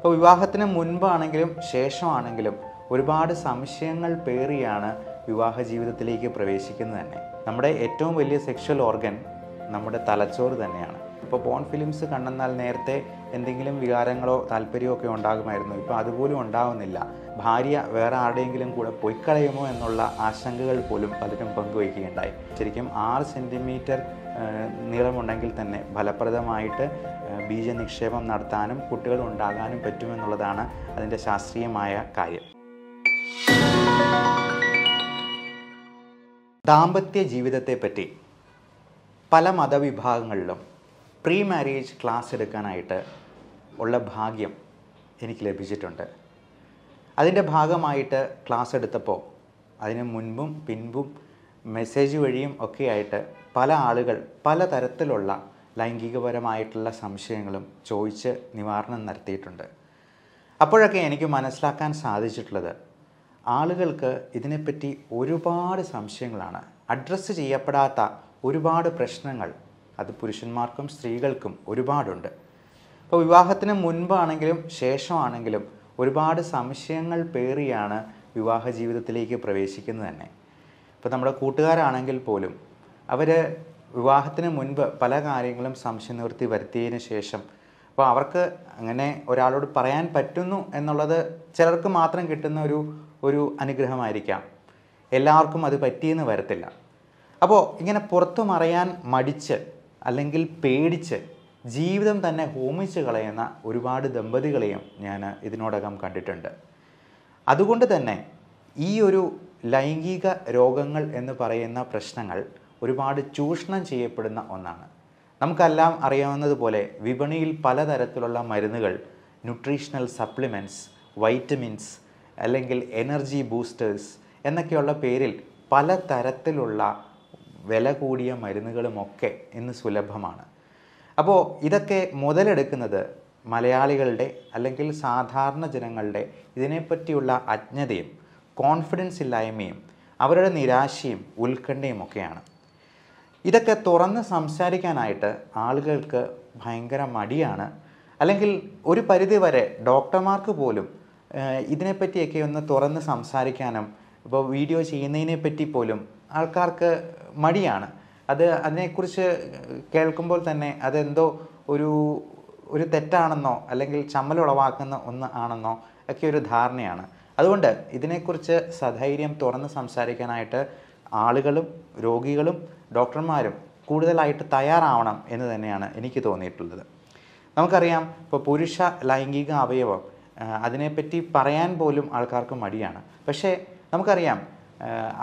അപ്പോൾ വിവാഹത്തിന് മുൻപാണെങ്കിലും ശേഷമാണെങ്കിലും ഒരുപാട് സംശയങ്ങൾ പേറിയാണ് വിവാഹ ജീവിതത്തിലേക്ക് പ്രവേശിക്കുന്നത് തന്നെ നമ്മുടെ ഏറ്റവും വലിയ സെക്ഷൽ ഓർഗൻ നമ്മുടെ തലച്ചോറ് തന്നെയാണ് ഇപ്പോൾ പോൺ ഫിലിംസ് കണ്ടെന്നാൽ നേരത്തെ എന്തെങ്കിലും വികാരങ്ങളോ താല്പര്യമോ ഒക്കെ ഉണ്ടാകുമായിരുന്നു ഇപ്പോൾ അതുപോലും ഉണ്ടാവുന്നില്ല ഭാര്യ വേറെ ആരുടെയെങ്കിലും കൂടെ പൊയ്ക്കളയുമോ എന്നുള്ള ആശങ്കകൾ പോലും പലരും പങ്കുവയ്ക്കുകയുണ്ടായി ശരിക്കും ആറ് സെൻറ്റിമീറ്റർ നീളമുണ്ടെങ്കിൽ തന്നെ ഫലപ്രദമായിട്ട് ബീജ നിക്ഷേപം നടത്താനും കുട്ടികൾ ഉണ്ടാകാനും പറ്റുമെന്നുള്ളതാണ് അതിൻ്റെ ശാസ്ത്രീയമായ കാര്യം ദാമ്പത്യ ജീവിതത്തെപ്പറ്റി പല മതവിഭാഗങ്ങളിലും പ്രീ മാരേജ് ക്ലാസ് എടുക്കാനായിട്ട് ഉള്ള ഭാഗ്യം എനിക്ക് ലഭിച്ചിട്ടുണ്ട് അതിൻ്റെ ഭാഗമായിട്ട് ക്ലാസ് എടുത്തപ്പോൾ അതിന് മുൻപും പിൻപും മെസ്സേജ് വഴിയും ഒക്കെ ആയിട്ട് പല ആളുകൾ പല തരത്തിലുള്ള ലൈംഗികപരമായിട്ടുള്ള സംശയങ്ങളും ചോദിച്ച് നിവാരണം നടത്തിയിട്ടുണ്ട് അപ്പോഴൊക്കെ എനിക്ക് മനസ്സിലാക്കാൻ സാധിച്ചിട്ടുള്ളത് ആളുകൾക്ക് ഇതിനെപ്പറ്റി ഒരുപാട് സംശയങ്ങളാണ് അഡ്രസ്സ് ചെയ്യപ്പെടാത്ത ഒരുപാട് പ്രശ്നങ്ങൾ അത് പുരുഷന്മാർക്കും സ്ത്രീകൾക്കും ഒരുപാടുണ്ട് അപ്പോൾ വിവാഹത്തിന് മുൻപാണെങ്കിലും ശേഷമാണെങ്കിലും ഒരുപാട് സംശയങ്ങൾ പേറിയാണ് വിവാഹ ജീവിതത്തിലേക്ക് പ്രവേശിക്കുന്നത് തന്നെ ഇപ്പോൾ നമ്മുടെ കൂട്ടുകാരാണെങ്കിൽ പോലും അവർ വിവാഹത്തിന് മുൻപ് പല കാര്യങ്ങളും നിവൃത്തി വരുത്തിയതിന് ശേഷം അപ്പോൾ അവർക്ക് അങ്ങനെ ഒരാളോട് പറയാൻ പറ്റുന്നു എന്നുള്ളത് ചിലർക്ക് മാത്രം കിട്ടുന്ന ഒരു ഒരു അനുഗ്രഹമായിരിക്കാം എല്ലാവർക്കും അത് പറ്റിയെന്ന് വരത്തില്ല അപ്പോൾ ഇങ്ങനെ പുറത്തു മറയാൻ മടിച്ച് അല്ലെങ്കിൽ പേടിച്ച് ജീവിതം തന്നെ ഹോമിച്ച് കളയുന്ന ഒരുപാട് ദമ്പതികളെയും ഞാൻ ഇതിനോടകം കണ്ടിട്ടുണ്ട് അതുകൊണ്ട് തന്നെ ഈ ഒരു ലൈംഗിക രോഗങ്ങൾ എന്ന് പറയുന്ന പ്രശ്നങ്ങൾ ഒരുപാട് ചൂഷണം ചെയ്യപ്പെടുന്ന ഒന്നാണ് നമുക്കെല്ലാം അറിയാവുന്നതുപോലെ വിപണിയിൽ പലതരത്തിലുള്ള മരുന്നുകൾ ന്യൂട്രീഷണൽ സപ്ലിമെൻറ്റ്സ് വൈറ്റമിൻസ് അല്ലെങ്കിൽ എനർജി ബൂസ്റ്റേഴ്സ് എന്നൊക്കെയുള്ള പേരിൽ പല തരത്തിലുള്ള വില കൂടിയ മരുന്നുകളുമൊക്കെ ഇന്ന് സുലഭമാണ് അപ്പോൾ ഇതൊക്കെ മുതലെടുക്കുന്നത് മലയാളികളുടെ അല്ലെങ്കിൽ സാധാരണ ജനങ്ങളുടെ ഇതിനെപ്പറ്റിയുള്ള അജ്ഞതയും കോൺഫിഡൻസ് ഇല്ലായ്മയും അവരുടെ നിരാശയും ഉത്കണ്ഠയും ഒക്കെയാണ് ഇതൊക്കെ തുറന്ന് സംസാരിക്കാനായിട്ട് ആളുകൾക്ക് ഭയങ്കര മടിയാണ് അല്ലെങ്കിൽ ഒരു പരിധിവരെ ഡോക്ടർമാർക്ക് പോലും ഇതിനെപ്പറ്റിയൊക്കെ ഒന്ന് തുറന്ന് സംസാരിക്കാനും ഇപ്പോൾ വീഡിയോ ചെയ്യുന്നതിനെപ്പറ്റി പോലും ആൾക്കാർക്ക് മടിയാണ് അത് അതിനെക്കുറിച്ച് കേൾക്കുമ്പോൾ തന്നെ അതെന്തോ ഒരു ഒരു തെറ്റാണെന്നോ അല്ലെങ്കിൽ ചമ്മലുളവാക്കുന്ന ഒന്ന് ആണെന്നോ ഒക്കെ ഒരു ധാരണയാണ് അതുകൊണ്ട് ഇതിനെക്കുറിച്ച് സധൈര്യം തുറന്ന് സംസാരിക്കാനായിട്ട് ആളുകളും രോഗികളും ഡോക്ടർമാരും കൂടുതലായിട്ട് തയ്യാറാവണം എന്ന് തന്നെയാണ് എനിക്ക് തോന്നിയിട്ടുള്ളത് നമുക്കറിയാം ഇപ്പോൾ പുരുഷ ലൈംഗിക അവയവം അതിനെപ്പറ്റി പറയാൻ പോലും ആൾക്കാർക്ക് മടിയാണ് പക്ഷേ നമുക്കറിയാം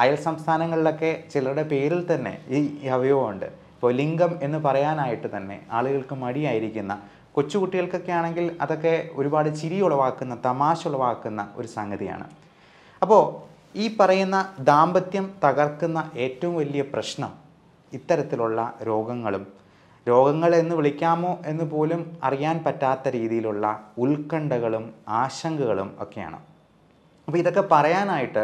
അയൽ സംസ്ഥാനങ്ങളിലൊക്കെ ചിലരുടെ പേരിൽ തന്നെ ഈ അവയവമുണ്ട് ഇപ്പോൾ ലിംഗം എന്ന് പറയാനായിട്ട് തന്നെ ആളുകൾക്ക് മടിയായിരിക്കുന്ന കൊച്ചുകുട്ടികൾക്കൊക്കെ ആണെങ്കിൽ അതൊക്കെ ഒരുപാട് ചിരി ഉളവാക്കുന്ന തമാശ ഉളവാക്കുന്ന ഒരു സംഗതിയാണ് അപ്പോൾ ഈ പറയുന്ന ദാമ്പത്യം തകർക്കുന്ന ഏറ്റവും വലിയ പ്രശ്നം ഇത്തരത്തിലുള്ള രോഗങ്ങളും രോഗങ്ങൾ എന്ന് വിളിക്കാമോ എന്ന് പോലും അറിയാൻ പറ്റാത്ത രീതിയിലുള്ള ഉത്കണ്ഠകളും ആശങ്കകളും ഒക്കെയാണ് അപ്പോൾ ഇതൊക്കെ പറയാനായിട്ട്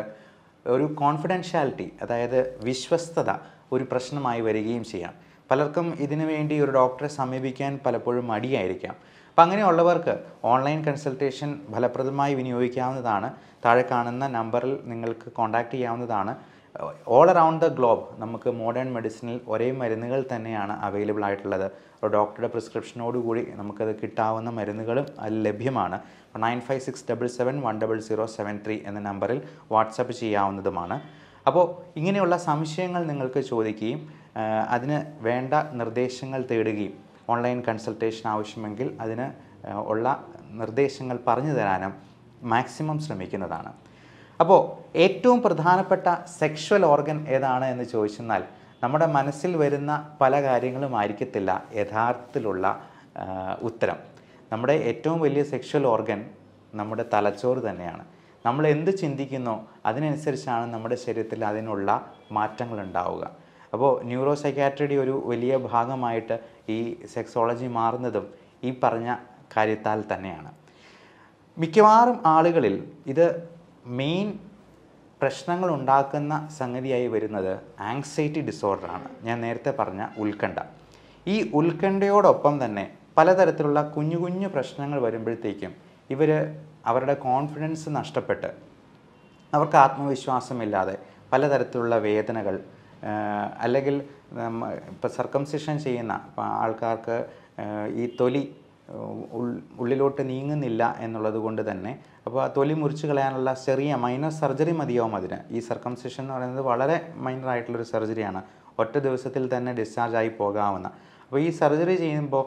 ഒരു കോൺഫിഡൻഷ്യാലിറ്റി അതായത് വിശ്വസ്തത ഒരു പ്രശ്നമായി വരികയും ചെയ്യാം പലർക്കും ഇതിനു വേണ്ടി ഒരു ഡോക്ടറെ സമീപിക്കാൻ പലപ്പോഴും മടിയായിരിക്കാം അപ്പം അങ്ങനെയുള്ളവർക്ക് ഓൺലൈൻ കൺസൾട്ടേഷൻ ഫലപ്രദമായി വിനിയോഗിക്കാവുന്നതാണ് താഴെ കാണുന്ന നമ്പറിൽ നിങ്ങൾക്ക് കോൺടാക്റ്റ് ചെയ്യാവുന്നതാണ് ഓൾ അറൗണ്ട് ദ ഗ്ലോബ് നമുക്ക് മോഡേൺ മെഡിസിനിൽ ഒരേ മരുന്നുകൾ തന്നെയാണ് അവൈലബിൾ ആയിട്ടുള്ളത് അപ്പോൾ ഡോക്ടറുടെ പ്രിസ്ക്രിപ്ഷനോടുകൂടി നമുക്കത് കിട്ടാവുന്ന മരുന്നുകളും അതിൽ ലഭ്യമാണ് അപ്പോൾ nine five six double seven one double zero seven three എന്ന നമ്പറിൽ വാട്സപ്പ് ചെയ്യാവുന്നതുമാണ് അപ്പോൾ ഇങ്ങനെയുള്ള സംശയങ്ങൾ നിങ്ങൾക്ക് ചോദിക്കുകയും അതിന് വേണ്ട നിർദ്ദേശങ്ങൾ തേടുകയും ഓൺലൈൻ കൺസൾട്ടേഷൻ ആവശ്യമെങ്കിൽ അതിന് ഉള്ള നിർദ്ദേശങ്ങൾ പറഞ്ഞു തരാനും മാക്സിമം ശ്രമിക്കുന്നതാണ് അപ്പോൾ ഏറ്റവും പ്രധാനപ്പെട്ട സെക്ഷൽ ഓർഗൻ ഏതാണ് എന്ന് ചോദിച്ചെന്നാൽ നമ്മുടെ മനസ്സിൽ വരുന്ന പല കാര്യങ്ങളും ആയിരിക്കത്തില്ല യഥാർത്ഥത്തിലുള്ള ഉത്തരം നമ്മുടെ ഏറ്റവും വലിയ സെക്ഷൽ ഓർഗൻ നമ്മുടെ തലച്ചോറ് തന്നെയാണ് നമ്മൾ എന്ത് ചിന്തിക്കുന്നോ അതിനനുസരിച്ചാണ് നമ്മുടെ ശരീരത്തിൽ അതിനുള്ള മാറ്റങ്ങൾ ഉണ്ടാവുക അപ്പോൾ ന്യൂറോ സൈക്കാട്രിയുടെ ഒരു വലിയ ഭാഗമായിട്ട് ഈ സെക്സോളജി മാറുന്നതും ഈ പറഞ്ഞ കാര്യത്താൽ തന്നെയാണ് മിക്കവാറും ആളുകളിൽ ഇത് മെയിൻ പ്രശ്നങ്ങൾ ഉണ്ടാക്കുന്ന സംഗതിയായി വരുന്നത് ആങ്സൈറ്റി ഡിസോർഡറാണ് ഞാൻ നേരത്തെ പറഞ്ഞ ഉത്കണ്ഠ ഈ ഉത്കണ്ഠയോടൊപ്പം തന്നെ പലതരത്തിലുള്ള കുഞ്ഞു കുഞ്ഞു പ്രശ്നങ്ങൾ വരുമ്പോഴത്തേക്കും ഇവർ അവരുടെ കോൺഫിഡൻസ് നഷ്ടപ്പെട്ട് അവർക്ക് ആത്മവിശ്വാസമില്ലാതെ പലതരത്തിലുള്ള വേദനകൾ അല്ലെങ്കിൽ ഇപ്പോൾ സർക്കംസിഷൻ ചെയ്യുന്ന ആൾക്കാർക്ക് ഈ തൊലി ഉള്ളിലോട്ട് നീങ്ങുന്നില്ല എന്നുള്ളത് കൊണ്ട് തന്നെ അപ്പോൾ ആ തൊലി മുറിച്ച് കളയാനുള്ള ചെറിയ മൈനർ സർജറി മതിയാവും അതിന് ഈ സർക്കംസിഷൻ എന്ന് പറയുന്നത് വളരെ മൈനർ ആയിട്ടുള്ളൊരു സർജറിയാണ് ഒറ്റ ദിവസത്തിൽ തന്നെ ഡിസ്ചാർജ് ആയി പോകാവുന്ന അപ്പോൾ ഈ സർജറി ചെയ്യുമ്പോൾ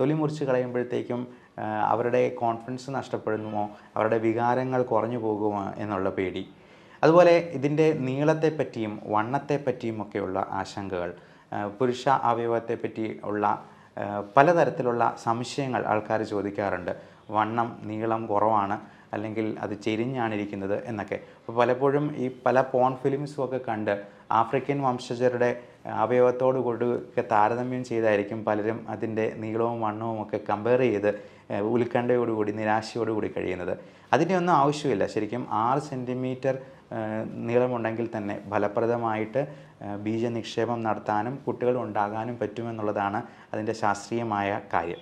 തൊലി മുറിച്ച് കളയുമ്പോഴത്തേക്കും അവരുടെ കോൺഫിഡൻസ് നഷ്ടപ്പെടുമോ അവരുടെ വികാരങ്ങൾ കുറഞ്ഞു പോകുമോ എന്നുള്ള പേടി അതുപോലെ ഇതിൻ്റെ നീളത്തെപ്പറ്റിയും വണ്ണത്തെപ്പറ്റിയും ഒക്കെയുള്ള ആശങ്കകൾ പുരുഷ അവയവത്തെപ്പറ്റി ഉള്ള പലതരത്തിലുള്ള സംശയങ്ങൾ ആൾക്കാർ ചോദിക്കാറുണ്ട് വണ്ണം നീളം കുറവാണ് അല്ലെങ്കിൽ അത് ചെരിഞ്ഞാണ് ഇരിക്കുന്നത് എന്നൊക്കെ അപ്പോൾ പലപ്പോഴും ഈ പല പോൺ ഫിലിംസും ഒക്കെ കണ്ട് ആഫ്രിക്കൻ വംശജരുടെ അവയവത്തോട് കൊടുക്കെ താരതമ്യം ചെയ്തായിരിക്കും പലരും അതിൻ്റെ നീളവും വണ്ണവും ഒക്കെ കമ്പയർ ചെയ്ത് ഉത്കണ്ഠയോടുകൂടി നിരാശയോടുകൂടി കഴിയുന്നത് അതിൻ്റെ ഒന്നും ആവശ്യമില്ല ശരിക്കും ആറ് സെൻറ്റിമീറ്റർ നീളമുണ്ടെങ്കിൽ തന്നെ ഫലപ്രദമായിട്ട് ബീജ നിക്ഷേപം നടത്താനും കുട്ടികൾ ഉണ്ടാകാനും പറ്റുമെന്നുള്ളതാണ് അതിൻ്റെ ശാസ്ത്രീയമായ കാര്യം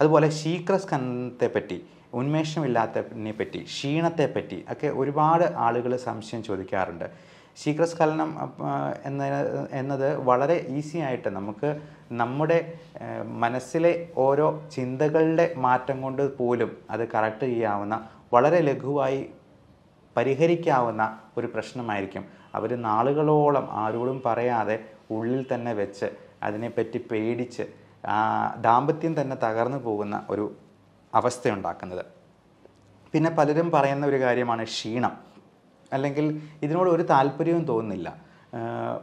അതുപോലെ ശീക്രസ്കന്ധത്തെ പറ്റി ഉന്മേഷമില്ലാത്തതിനെ പറ്റി ക്ഷീണത്തെപ്പറ്റി ഒക്കെ ഒരുപാട് ആളുകൾ സംശയം ചോദിക്കാറുണ്ട് ശീക്രസ്ഖലനം എന്ന എന്നത് വളരെ ഈസി ആയിട്ട് നമുക്ക് നമ്മുടെ മനസ്സിലെ ഓരോ ചിന്തകളുടെ മാറ്റം കൊണ്ട് പോലും അത് കറക്റ്റ് ചെയ്യാവുന്ന വളരെ ലഘുവായി പരിഹരിക്കാവുന്ന ഒരു പ്രശ്നമായിരിക്കും അവർ നാളുകളോളം ആരോടും പറയാതെ ഉള്ളിൽ തന്നെ വെച്ച് അതിനെപ്പറ്റി പേടിച്ച് ദാമ്പത്യം തന്നെ തകർന്നു പോകുന്ന ഒരു അവസ്ഥയുണ്ടാക്കുന്നത് പിന്നെ പലരും പറയുന്ന ഒരു കാര്യമാണ് ക്ഷീണം അല്ലെങ്കിൽ ഇതിനോട് ഒരു താല്പര്യവും തോന്നുന്നില്ല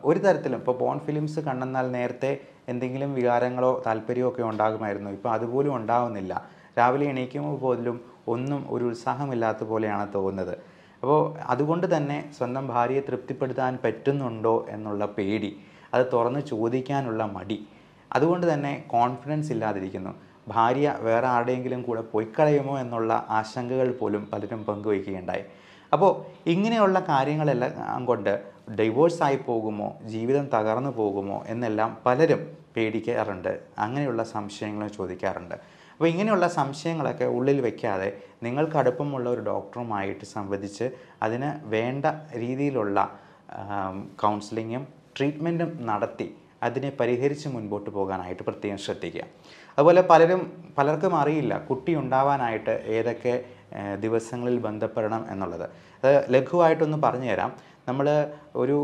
ഒരു തരത്തിലും ഇപ്പോൾ ബോൺ ഫിലിംസ് കണ്ടെന്നാൽ നേരത്തെ എന്തെങ്കിലും വികാരങ്ങളോ താല്പര്യമോ ഒക്കെ ഉണ്ടാകുമായിരുന്നു ഇപ്പോൾ അതുപോലും ഉണ്ടാകുന്നില്ല രാവിലെ എണീക്കുമ്പോൾ പോലും ഒന്നും ഒരു ഉത്സാഹമില്ലാത്ത പോലെയാണ് തോന്നുന്നത് അപ്പോൾ അതുകൊണ്ട് തന്നെ സ്വന്തം ഭാര്യയെ തൃപ്തിപ്പെടുത്താൻ പറ്റുന്നുണ്ടോ എന്നുള്ള പേടി അത് തുറന്ന് ചോദിക്കാനുള്ള മടി അതുകൊണ്ട് തന്നെ കോൺഫിഡൻസ് ഇല്ലാതിരിക്കുന്നു ഭാര്യ വേറെ ആരുടെയെങ്കിലും കൂടെ പൊയ്ക്കളയുമോ എന്നുള്ള ആശങ്കകൾ പോലും പലരും പങ്കുവയ്ക്കുകയുണ്ടായി അപ്പോൾ ഇങ്ങനെയുള്ള കാര്യങ്ങളെല്ലാം കൊണ്ട് ഡൈവോഴ്സായി പോകുമോ ജീവിതം തകർന്നു പോകുമോ എന്നെല്ലാം പലരും പേടിക്കാറുണ്ട് അങ്ങനെയുള്ള സംശയങ്ങൾ ചോദിക്കാറുണ്ട് അപ്പോൾ ഇങ്ങനെയുള്ള സംശയങ്ങളൊക്കെ ഉള്ളിൽ വെക്കാതെ നിങ്ങൾക്ക് അടുപ്പമുള്ള ഒരു ഡോക്ടറുമായിട്ട് സംവദിച്ച് അതിന് വേണ്ട രീതിയിലുള്ള കൗൺസിലിങ്ങും ട്രീറ്റ്മെൻറ്റും നടത്തി അതിനെ പരിഹരിച്ച് മുൻപോട്ട് പോകാനായിട്ട് പ്രത്യേകം ശ്രദ്ധിക്കുക അതുപോലെ പലരും പലർക്കും അറിയില്ല കുട്ടി ഉണ്ടാവാനായിട്ട് ഏതൊക്കെ ദിവസങ്ങളിൽ ബന്ധപ്പെടണം എന്നുള്ളത് അത് ലഘുവായിട്ടൊന്ന് പറഞ്ഞു തരാം നമ്മൾ ഒരു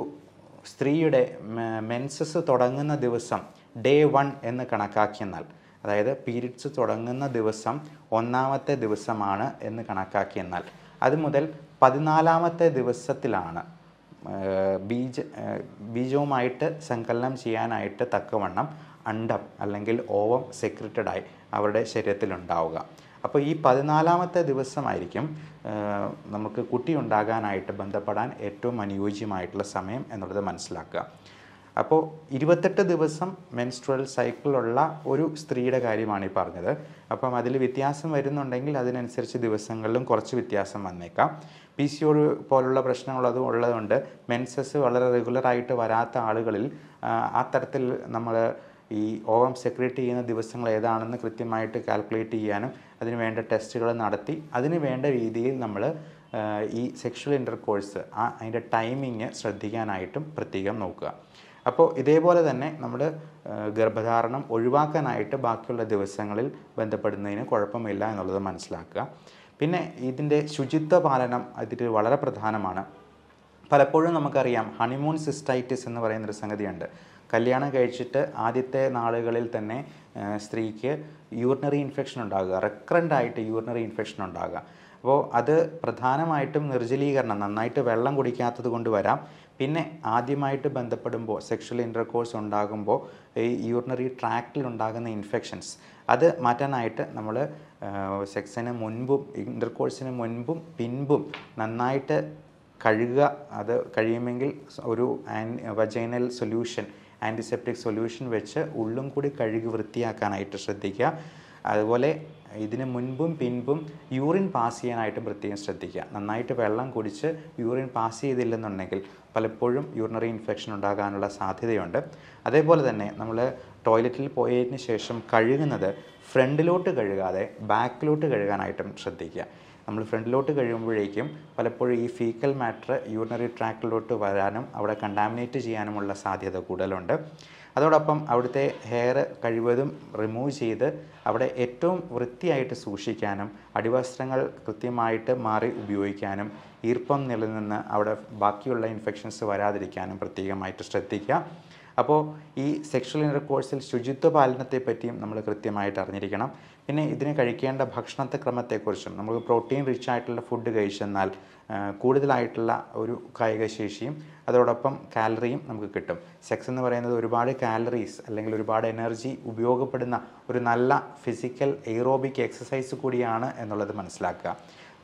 സ്ത്രീയുടെ മെൻസസ് തുടങ്ങുന്ന ദിവസം ഡേ വൺ എന്ന് കണക്കാക്കിയെന്നാൽ അതായത് പീരീഡ്സ് തുടങ്ങുന്ന ദിവസം ഒന്നാമത്തെ ദിവസമാണ് എന്ന് കണക്കാക്കിയെന്നാൽ അത് മുതൽ പതിനാലാമത്തെ ദിവസത്തിലാണ് ബീജ ബീജവുമായിട്ട് സങ്കലനം ചെയ്യാനായിട്ട് തക്കവണ്ണം അണ്ടം അല്ലെങ്കിൽ ഓവം ആയി അവരുടെ ശരീരത്തിലുണ്ടാവുക അപ്പോൾ ഈ പതിനാലാമത്തെ ദിവസമായിരിക്കും നമുക്ക് കുട്ടി ഉണ്ടാകാനായിട്ട് ബന്ധപ്പെടാൻ ഏറ്റവും അനുയോജ്യമായിട്ടുള്ള സമയം എന്നുള്ളത് മനസ്സിലാക്കുക അപ്പോൾ ഇരുപത്തെട്ട് ദിവസം മെൻസ്ട്രൽ സൈക്കിളുള്ള ഒരു സ്ത്രീയുടെ കാര്യമാണ് ഈ പറഞ്ഞത് അപ്പം അതിൽ വ്യത്യാസം വരുന്നുണ്ടെങ്കിൽ അതിനനുസരിച്ച് ദിവസങ്ങളിലും കുറച്ച് വ്യത്യാസം വന്നേക്കാം പി സി ഒ പോലുള്ള പ്രശ്നങ്ങളതും ഉള്ളതുകൊണ്ട് മെൻസസ് വളരെ റെഗുലറായിട്ട് വരാത്ത ആളുകളിൽ ആ തരത്തിൽ നമ്മൾ ഈ ഓവം സെക്രേറ്റ് ചെയ്യുന്ന ദിവസങ്ങൾ ഏതാണെന്ന് കൃത്യമായിട്ട് കാൽക്കുലേറ്റ് ചെയ്യാനും അതിന് വേണ്ട ടെസ്റ്റുകൾ നടത്തി അതിന് വേണ്ട രീതിയിൽ നമ്മൾ ഈ സെക്ഷൽ ഇൻ്റർകോഴ്സ് അതിൻ്റെ ടൈമിങ് ശ്രദ്ധിക്കാനായിട്ടും പ്രത്യേകം നോക്കുക അപ്പോൾ ഇതേപോലെ തന്നെ നമ്മൾ ഗർഭധാരണം ഒഴിവാക്കാനായിട്ട് ബാക്കിയുള്ള ദിവസങ്ങളിൽ ബന്ധപ്പെടുന്നതിന് കുഴപ്പമില്ല എന്നുള്ളത് മനസ്സിലാക്കുക പിന്നെ ഇതിൻ്റെ ശുചിത്വ പാലനം അതിൽ വളരെ പ്രധാനമാണ് പലപ്പോഴും നമുക്കറിയാം ഹണിമൂൺ സിസ്റ്റൈറ്റിസ് എന്ന് പറയുന്നൊരു സംഗതിയുണ്ട് കല്യാണം കഴിച്ചിട്ട് ആദ്യത്തെ നാളുകളിൽ തന്നെ സ്ത്രീക്ക് യൂറിനറി ഇൻഫെക്ഷൻ ഉണ്ടാകുക റെക്കറൻ്റ് ആയിട്ട് യൂറിനറി ഇൻഫെക്ഷൻ ഉണ്ടാകുക അപ്പോൾ അത് പ്രധാനമായിട്ടും നിർജ്ജലീകരണം നന്നായിട്ട് വെള്ളം കുടിക്കാത്തത് കൊണ്ട് വരാം പിന്നെ ആദ്യമായിട്ട് ബന്ധപ്പെടുമ്പോൾ സെക്ഷൽ ഇൻ്റർകോഴ്സ് ഉണ്ടാകുമ്പോൾ ഈ യൂറിനറി ട്രാക്റ്റിൽ ഉണ്ടാകുന്ന ഇൻഫെക്ഷൻസ് അത് മാറ്റാനായിട്ട് നമ്മൾ സെക്സിന് മുൻപും ഇൻ്റർകോഴ്സിന് മുൻപും പിൻപും നന്നായിട്ട് കഴുകുക അത് കഴിയുമെങ്കിൽ ഒരു വജൈനൽ സൊല്യൂഷൻ ആൻറ്റിസെപ്റ്റിക് സൊല്യൂഷൻ വെച്ച് ഉള്ളും കൂടി കഴുകി വൃത്തിയാക്കാനായിട്ട് ശ്രദ്ധിക്കുക അതുപോലെ ഇതിന് മുൻപും പിൻപും യൂറിൻ പാസ് ചെയ്യാനായിട്ട് പ്രത്യേകം ശ്രദ്ധിക്കുക നന്നായിട്ട് വെള്ളം കുടിച്ച് യൂറിൻ പാസ് ചെയ്തില്ലെന്നുണ്ടെങ്കിൽ പലപ്പോഴും യൂറിനറി ഇൻഫെക്ഷൻ ഉണ്ടാകാനുള്ള സാധ്യതയുണ്ട് അതേപോലെ തന്നെ നമ്മൾ ടോയ്ലറ്റിൽ പോയതിന് ശേഷം കഴുകുന്നത് ഫ്രണ്ടിലോട്ട് കഴുകാതെ ബാക്കിലോട്ട് കഴുകാനായിട്ടും ശ്രദ്ധിക്കുക നമ്മൾ ഫ്രണ്ടിലോട്ട് കഴിയുമ്പോഴേക്കും പലപ്പോഴും ഈ ഫീക്കൽ മാറ്റർ യൂറിനറി ട്രാക്കിലോട്ട് വരാനും അവിടെ കണ്ടാമിനേറ്റ് ചെയ്യാനുമുള്ള സാധ്യത കൂടുതലുണ്ട് അതോടൊപ്പം അവിടുത്തെ ഹെയർ കഴിവതും റിമൂവ് ചെയ്ത് അവിടെ ഏറ്റവും വൃത്തിയായിട്ട് സൂക്ഷിക്കാനും അടിവസ്ത്രങ്ങൾ കൃത്യമായിട്ട് മാറി ഉപയോഗിക്കാനും ഈർപ്പം നിലനിന്ന് അവിടെ ബാക്കിയുള്ള ഇൻഫെക്ഷൻസ് വരാതിരിക്കാനും പ്രത്യേകമായിട്ട് ശ്രദ്ധിക്കുക അപ്പോൾ ഈ സെക്ഷൽ കോഴ്സിൽ ശുചിത്വ പാലനത്തെ പറ്റിയും നമ്മൾ കൃത്യമായിട്ട് അറിഞ്ഞിരിക്കണം പിന്നെ ഇതിന് കഴിക്കേണ്ട ഭക്ഷണത്തെ ക്രമത്തെക്കുറിച്ചും നമുക്ക് പ്രോട്ടീൻ റിച്ച് ആയിട്ടുള്ള ഫുഡ് കഴിച്ചെന്നാൽ കൂടുതലായിട്ടുള്ള ഒരു കായികശേഷിയും അതോടൊപ്പം കാലറിയും നമുക്ക് കിട്ടും സെക്സ് എന്ന് പറയുന്നത് ഒരുപാട് കാലറീസ് അല്ലെങ്കിൽ ഒരുപാട് എനർജി ഉപയോഗപ്പെടുന്ന ഒരു നല്ല ഫിസിക്കൽ എയ്റോബിക് എക്സസൈസ് കൂടിയാണ് എന്നുള്ളത് മനസ്സിലാക്കുക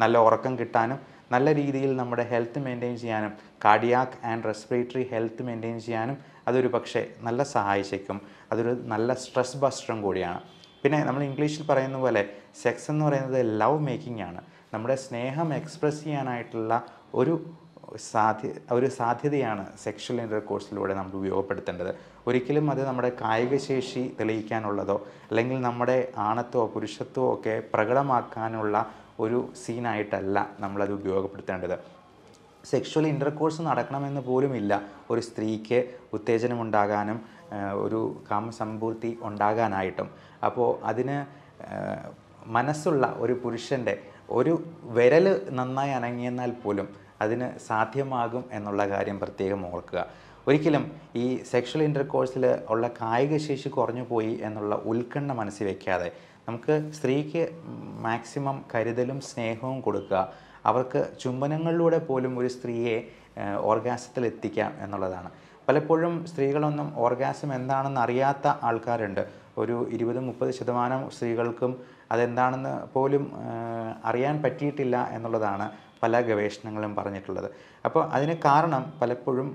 നല്ല ഉറക്കം കിട്ടാനും നല്ല രീതിയിൽ നമ്മുടെ ഹെൽത്ത് മെയിൻറ്റെയിൻ ചെയ്യാനും cardiac and respiratory health maintain ചെയ്യാനും അതൊരു പക്ഷേ നല്ല സഹായിച്ചേക്കും അതൊരു നല്ല സ്ട്രെസ് ബസ്റ്ററും കൂടിയാണ് പിന്നെ നമ്മൾ ഇംഗ്ലീഷിൽ പറയുന്ന പോലെ സെക്സ് എന്ന് പറയുന്നത് ലവ് മേക്കിംഗ് ആണ് നമ്മുടെ സ്നേഹം എക്സ്പ്രസ് ചെയ്യാനായിട്ടുള്ള ഒരു സാധ്യ ഒരു സാധ്യതയാണ് സെക്ഷൽ കോഴ്സിലൂടെ നമ്മൾ ഉപയോഗപ്പെടുത്തേണ്ടത് ഒരിക്കലും അത് നമ്മുടെ കായികശേഷി തെളിയിക്കാനുള്ളതോ അല്ലെങ്കിൽ നമ്മുടെ ആണത്തോ പുരുഷത്വമോ ഒക്കെ പ്രകടമാക്കാനുള്ള ഒരു സീനായിട്ടല്ല നമ്മളത് ഉപയോഗപ്പെടുത്തേണ്ടത് സെക്ഷൽ ഇൻ്റർകോഴ്സ് നടക്കണമെന്ന് പോലുമില്ല ഒരു സ്ത്രീക്ക് ഉത്തേജനമുണ്ടാകാനും ഒരു കാമസമ്പൂർത്തി ഉണ്ടാകാനായിട്ടും അപ്പോൾ അതിന് മനസ്സുള്ള ഒരു പുരുഷൻ്റെ ഒരു വിരൽ നന്നായി അനങ്ങിയെന്നാൽ പോലും അതിന് സാധ്യമാകും എന്നുള്ള കാര്യം പ്രത്യേകം ഓർക്കുക ഒരിക്കലും ഈ സെക്ഷൽ ഇൻ്റർകോഴ്സിൽ ഉള്ള കായിക ശേഷി കുറഞ്ഞു പോയി എന്നുള്ള ഉത്കണ്ഠ മനസ്സിൽ വയ്ക്കാതെ നമുക്ക് സ്ത്രീക്ക് മാക്സിമം കരുതലും സ്നേഹവും കൊടുക്കുക അവർക്ക് ചുംബനങ്ങളിലൂടെ പോലും ഒരു സ്ത്രീയെ ഓർഗാസത്തിൽ എത്തിക്കാം എന്നുള്ളതാണ് പലപ്പോഴും സ്ത്രീകളൊന്നും ഓർഗാസം എന്താണെന്ന് അറിയാത്ത ആൾക്കാരുണ്ട് ഒരു ഇരുപത് മുപ്പത് ശതമാനം സ്ത്രീകൾക്കും അതെന്താണെന്ന് പോലും അറിയാൻ പറ്റിയിട്ടില്ല എന്നുള്ളതാണ് പല ഗവേഷണങ്ങളും പറഞ്ഞിട്ടുള്ളത് അപ്പോൾ അതിന് കാരണം പലപ്പോഴും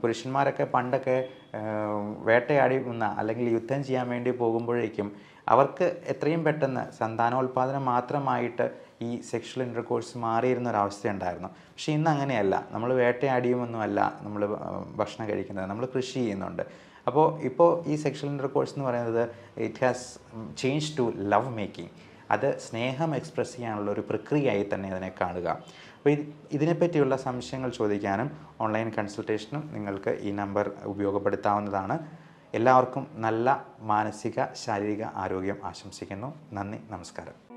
പുരുഷന്മാരൊക്കെ പണ്ടൊക്കെ വേട്ടയാടി നിന്ന അല്ലെങ്കിൽ യുദ്ധം ചെയ്യാൻ വേണ്ടി പോകുമ്പോഴേക്കും അവർക്ക് എത്രയും പെട്ടെന്ന് സന്താനോൽപാദനം മാത്രമായിട്ട് ഈ സെക്ഷൽ ഇൻ്റർകോഴ്സ് മാറിയിരുന്ന ഒരവസ്ഥയുണ്ടായിരുന്നു പക്ഷേ ഇന്ന് അങ്ങനെയല്ല നമ്മൾ വേട്ടയാടിയുമൊന്നുമല്ല നമ്മൾ ഭക്ഷണം കഴിക്കുന്നത് നമ്മൾ കൃഷി ചെയ്യുന്നുണ്ട് അപ്പോൾ ഇപ്പോൾ ഈ സെക്ഷൽ ഇൻ്റർകോഴ്സ് എന്ന് പറയുന്നത് it has change to love making അത് സ്നേഹം എക്സ്പ്രസ് ചെയ്യാനുള്ള ഒരു പ്രക്രിയയായി തന്നെ അതിനെ കാണുക അപ്പോൾ ഇതിനെപ്പറ്റിയുള്ള സംശയങ്ങൾ ചോദിക്കാനും ഓൺലൈൻ കൺസൾട്ടേഷനും നിങ്ങൾക്ക് ഈ നമ്പർ ഉപയോഗപ്പെടുത്താവുന്നതാണ് എല്ലാവർക്കും നല്ല മാനസിക ശാരീരിക ആരോഗ്യം ആശംസിക്കുന്നു നന്ദി നമസ്കാരം